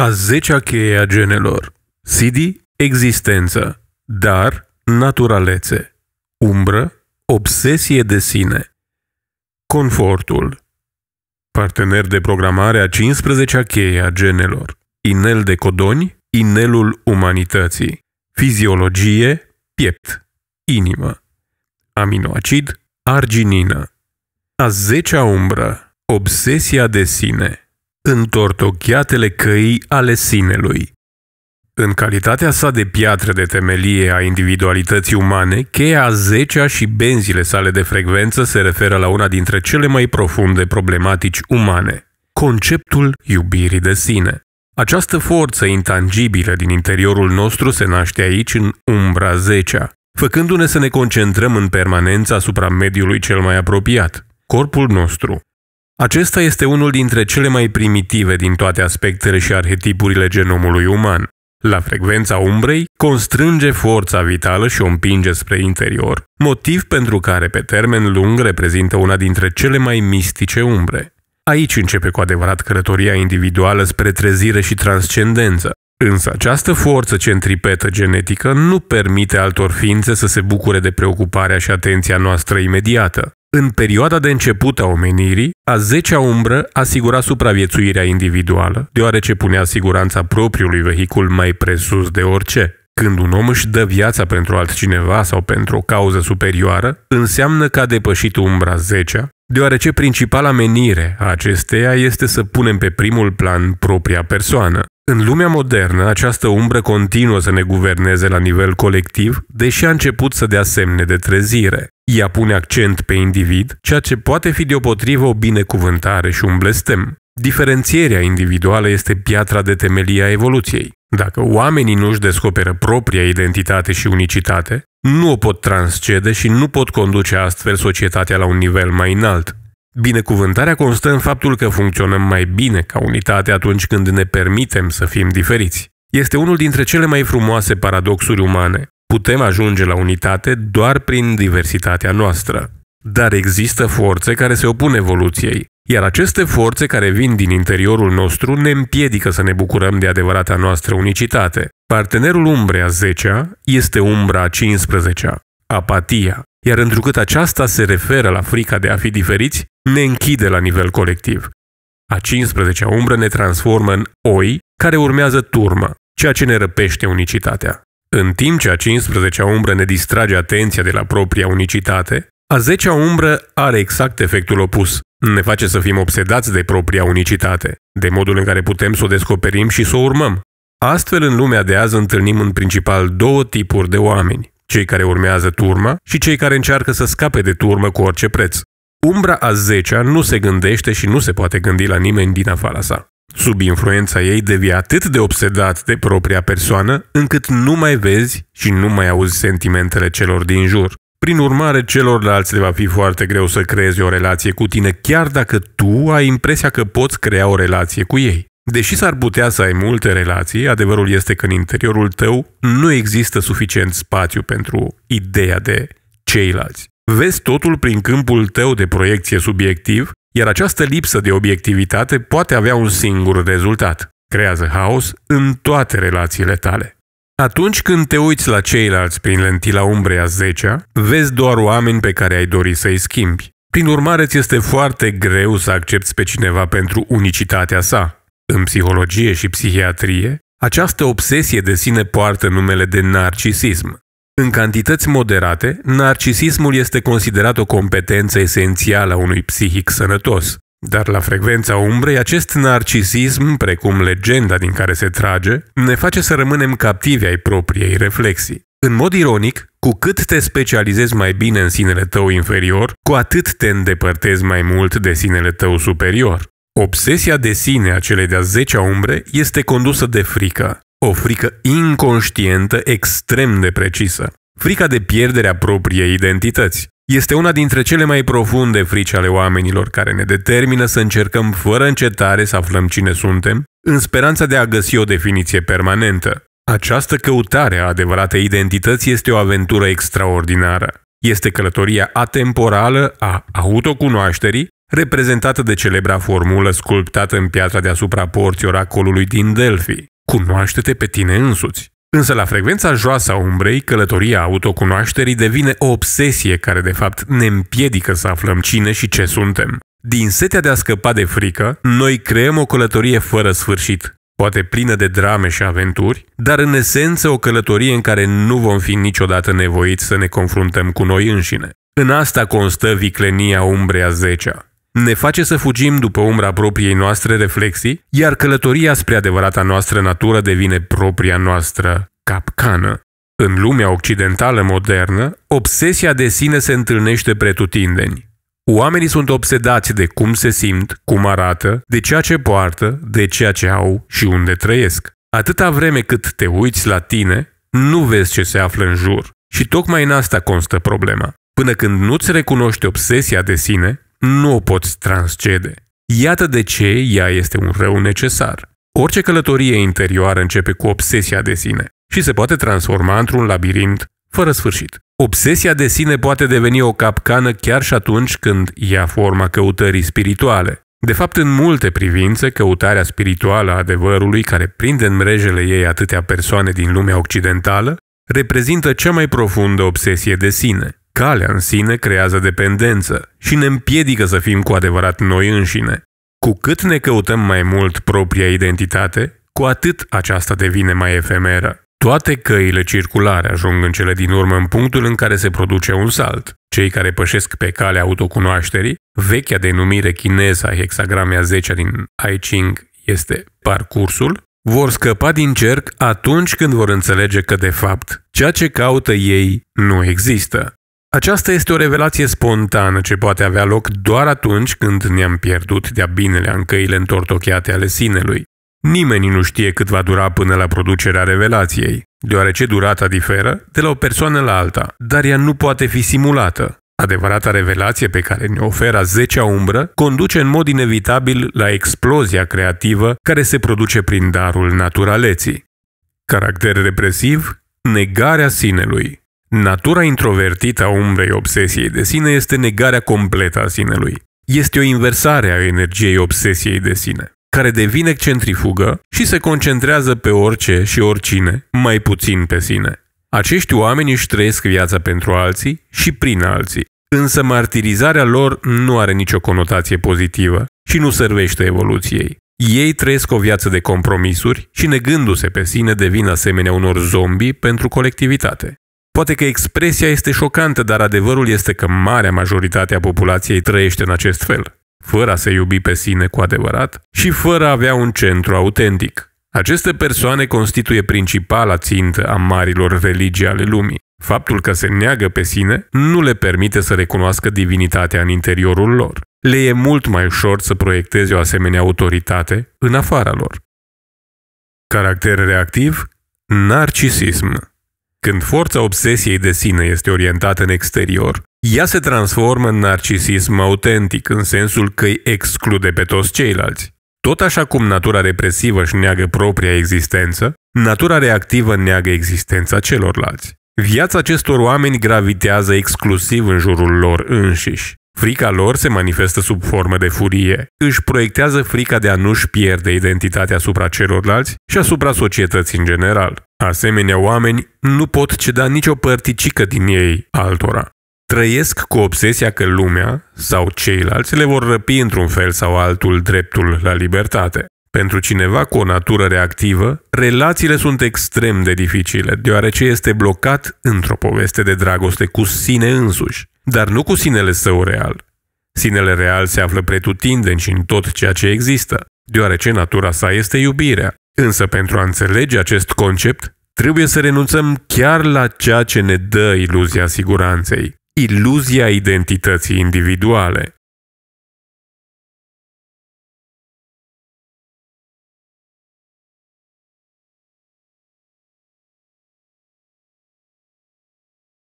A zecea cheie a genelor. Sidi, existență, dar naturalețe, umbră, obsesie de sine. Confortul. Partener de programare a 15-a cheie a genelor. Inel de codoni, inelul umanității. Fiziologie, piept, inimă. Aminoacid, arginină. A zecea umbră, obsesia de sine. Întortocheatele căi ale sinelui În calitatea sa de piatră de temelie a individualității umane, cheia a 10 -a și benzile sale de frecvență se referă la una dintre cele mai profunde problematici umane, conceptul iubirii de sine. Această forță intangibilă din interiorul nostru se naște aici în umbra 10 făcându-ne să ne concentrăm în permanență asupra mediului cel mai apropiat, corpul nostru, acesta este unul dintre cele mai primitive din toate aspectele și arhetipurile genomului uman. La frecvența umbrei, constrânge forța vitală și o împinge spre interior, motiv pentru care pe termen lung reprezintă una dintre cele mai mistice umbre. Aici începe cu adevărat călătoria individuală spre trezire și transcendență. Însă această forță centripetă genetică nu permite altor ființe să se bucure de preocuparea și atenția noastră imediată. În perioada de început a omenirii, a zecea umbră asigura supraviețuirea individuală, deoarece punea siguranța propriului vehicul mai presus de orice. Când un om își dă viața pentru altcineva sau pentru o cauză superioară, înseamnă că a depășit umbra 10 deoarece principala menire a acesteia este să punem pe primul plan propria persoană. În lumea modernă, această umbră continuă să ne guverneze la nivel colectiv, deși a început să dea semne de trezire. Ea pune accent pe individ, ceea ce poate fi deopotrivă o binecuvântare și un blestem. Diferențierea individuală este piatra de temelie a evoluției. Dacă oamenii nu și descoperă propria identitate și unicitate, nu o pot transcede și nu pot conduce astfel societatea la un nivel mai înalt. Binecuvântarea constă în faptul că funcționăm mai bine ca unitate atunci când ne permitem să fim diferiți. Este unul dintre cele mai frumoase paradoxuri umane. Putem ajunge la unitate doar prin diversitatea noastră. Dar există forțe care se opun evoluției, iar aceste forțe care vin din interiorul nostru ne împiedică să ne bucurăm de adevărata noastră unicitate. Partenerul umbrei a 10-a este umbra a 15-a, apatia iar întrucât aceasta se referă la frica de a fi diferiți, ne închide la nivel colectiv. A 15-a umbră ne transformă în oi, care urmează turmă, ceea ce ne răpește unicitatea. În timp ce a 15-a umbră ne distrage atenția de la propria unicitate, a 10-a umbră are exact efectul opus. Ne face să fim obsedați de propria unicitate, de modul în care putem să o descoperim și să o urmăm. Astfel, în lumea de azi întâlnim în principal două tipuri de oameni, cei care urmează turma și cei care încearcă să scape de turmă cu orice preț. Umbra a zecea nu se gândește și nu se poate gândi la nimeni din afara sa. Sub influența ei devii atât de obsedat de propria persoană, încât nu mai vezi și nu mai auzi sentimentele celor din jur. Prin urmare, celorlalți le va fi foarte greu să creezi o relație cu tine, chiar dacă tu ai impresia că poți crea o relație cu ei. Deși s-ar putea să ai multe relații, adevărul este că în interiorul tău nu există suficient spațiu pentru ideea de ceilalți. Vezi totul prin câmpul tău de proiecție subiectiv, iar această lipsă de obiectivitate poate avea un singur rezultat. Creează haos în toate relațiile tale. Atunci când te uiți la ceilalți prin lentila umbrei a 10 vezi doar oameni pe care ai dori să-i schimbi. Prin urmare, ți este foarte greu să accepti pe cineva pentru unicitatea sa, în psihologie și psihiatrie, această obsesie de sine poartă numele de narcisism. În cantități moderate, narcisismul este considerat o competență esențială a unui psihic sănătos. Dar la frecvența umbrei, acest narcisism, precum legenda din care se trage, ne face să rămânem captivi ai propriei reflexii. În mod ironic, cu cât te specializezi mai bine în sinele tău inferior, cu atât te îndepărtezi mai mult de sinele tău superior. Obsesia de sine a celei de-a zecea umbre este condusă de frică, o frică inconștientă extrem de precisă. Frica de pierderea propriei identități este una dintre cele mai profunde frici ale oamenilor care ne determină să încercăm fără încetare să aflăm cine suntem, în speranța de a găsi o definiție permanentă. Această căutare a adevăratei identități este o aventură extraordinară. Este călătoria atemporală a autocunoașterii reprezentată de celebra formulă sculptată în piatra deasupra porții oracolului din Delphi. Cunoaște-te pe tine însuți. Însă la frecvența joasă a umbrei, călătoria autocunoașterii devine o obsesie care de fapt ne împiedică să aflăm cine și ce suntem. Din setea de a scăpa de frică, noi creăm o călătorie fără sfârșit, poate plină de drame și aventuri, dar în esență o călătorie în care nu vom fi niciodată nevoiți să ne confruntăm cu noi înșine. În asta constă viclenia umbrei a ne face să fugim după umbra propriei noastre reflexii, iar călătoria spre adevărata noastră natură devine propria noastră capcană. În lumea occidentală modernă, obsesia de sine se întâlnește pretutindeni. Oamenii sunt obsedați de cum se simt, cum arată, de ceea ce poartă, de ceea ce au și unde trăiesc. Atâta vreme cât te uiți la tine, nu vezi ce se află în jur. Și tocmai în asta constă problema. Până când nu-ți recunoști obsesia de sine, nu o poți transcede. Iată de ce ea este un rău necesar. Orice călătorie interioară începe cu obsesia de sine și se poate transforma într-un labirint fără sfârșit. Obsesia de sine poate deveni o capcană chiar și atunci când ia forma căutării spirituale. De fapt, în multe privințe, căutarea spirituală a adevărului, care prinde în mrejele ei atâtea persoane din lumea occidentală, reprezintă cea mai profundă obsesie de sine. Calea în sine creează dependență și ne împiedică să fim cu adevărat noi înșine. Cu cât ne căutăm mai mult propria identitate, cu atât aceasta devine mai efemeră. Toate căile circulare ajung în cele din urmă în punctul în care se produce un salt. Cei care pășesc pe calea autocunoașterii, vechea denumire chineză a hexagramea 10 din I Ching este parcursul, vor scăpa din cerc atunci când vor înțelege că, de fapt, ceea ce caută ei nu există. Aceasta este o revelație spontană ce poate avea loc doar atunci când ne-am pierdut de-a binelea în căile întortocheate ale sinelui. Nimeni nu știe cât va dura până la producerea revelației, deoarece durata diferă de la o persoană la alta, dar ea nu poate fi simulată. Adevărata revelație pe care ne oferă zecea umbră conduce în mod inevitabil la explozia creativă care se produce prin darul naturaleții. Caracter represiv, negarea sinelui. Natura introvertită a umbrei obsesiei de sine este negarea completă a sinelui. Este o inversare a energiei obsesiei de sine, care devine centrifugă și se concentrează pe orice și oricine, mai puțin pe sine. Acești oameni își trăiesc viața pentru alții și prin alții, însă martirizarea lor nu are nicio conotație pozitivă și nu servește evoluției. Ei trăiesc o viață de compromisuri și negându-se pe sine devin asemenea unor zombi pentru colectivitate. Poate că expresia este șocantă, dar adevărul este că marea majoritate a populației trăiește în acest fel, fără a se iubi pe sine cu adevărat și fără a avea un centru autentic. Aceste persoane constituie principala țintă a marilor religii ale lumii. Faptul că se neagă pe sine nu le permite să recunoască divinitatea în interiorul lor. Le e mult mai ușor să proiecteze o asemenea autoritate în afara lor. Caracter reactiv, narcisism. Când forța obsesiei de sine este orientată în exterior, ea se transformă în narcisism autentic, în sensul că îi exclude pe toți ceilalți. Tot așa cum natura represivă își neagă propria existență, natura reactivă neagă existența celorlalți. Viața acestor oameni gravitează exclusiv în jurul lor înșiși. Frica lor se manifestă sub formă de furie. Își proiectează frica de a nu-și pierde identitatea asupra celorlalți și asupra societății în general. Asemenea oameni nu pot ceda nicio părticică din ei altora. Trăiesc cu obsesia că lumea sau ceilalți le vor răpi într-un fel sau altul dreptul la libertate. Pentru cineva cu o natură reactivă, relațiile sunt extrem de dificile, deoarece este blocat într-o poveste de dragoste cu sine însuși dar nu cu sinele său real. Sinele real se află pretutindeni și în tot ceea ce există, deoarece natura sa este iubirea. Însă pentru a înțelege acest concept, trebuie să renunțăm chiar la ceea ce ne dă iluzia siguranței, iluzia identității individuale.